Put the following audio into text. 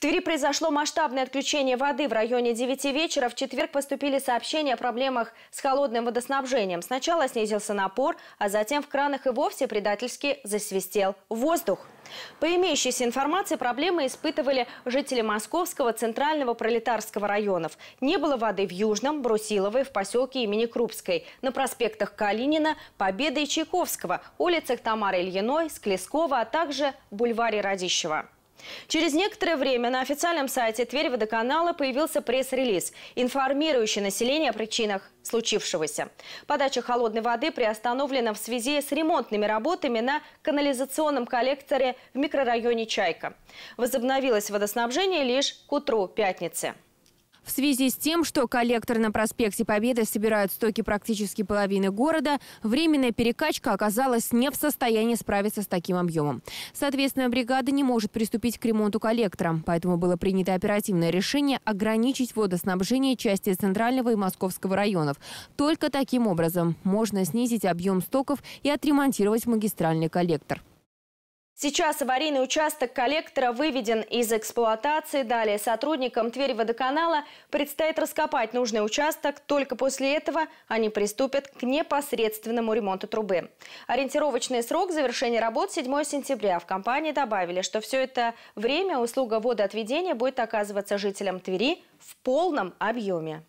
В Твери произошло масштабное отключение воды. В районе 9 вечера в четверг поступили сообщения о проблемах с холодным водоснабжением. Сначала снизился напор, а затем в кранах и вовсе предательски засвистел воздух. По имеющейся информации, проблемы испытывали жители Московского, Центрального, Пролетарского районов. Не было воды в Южном, Брусиловой, в поселке имени Крупской, на проспектах Калинина, Победы и Чайковского, улицах Тамары Ильиной, Склескова, а также бульваре Радищева. Через некоторое время на официальном сайте Тверь водоканала появился пресс-релиз, информирующий население о причинах случившегося. Подача холодной воды приостановлена в связи с ремонтными работами на канализационном коллекторе в микрорайоне Чайка. Возобновилось водоснабжение лишь к утру пятницы. В связи с тем, что коллектор на проспекте Победы собирают стоки практически половины города, временная перекачка оказалась не в состоянии справиться с таким объемом. Соответственно, бригада не может приступить к ремонту коллектора, поэтому было принято оперативное решение ограничить водоснабжение части Центрального и Московского районов. Только таким образом можно снизить объем стоков и отремонтировать магистральный коллектор. Сейчас аварийный участок коллектора выведен из эксплуатации. Далее сотрудникам Твери водоканала предстоит раскопать нужный участок. Только после этого они приступят к непосредственному ремонту трубы. Ориентировочный срок завершения работ 7 сентября. В компании добавили, что все это время услуга водоотведения будет оказываться жителям Твери в полном объеме.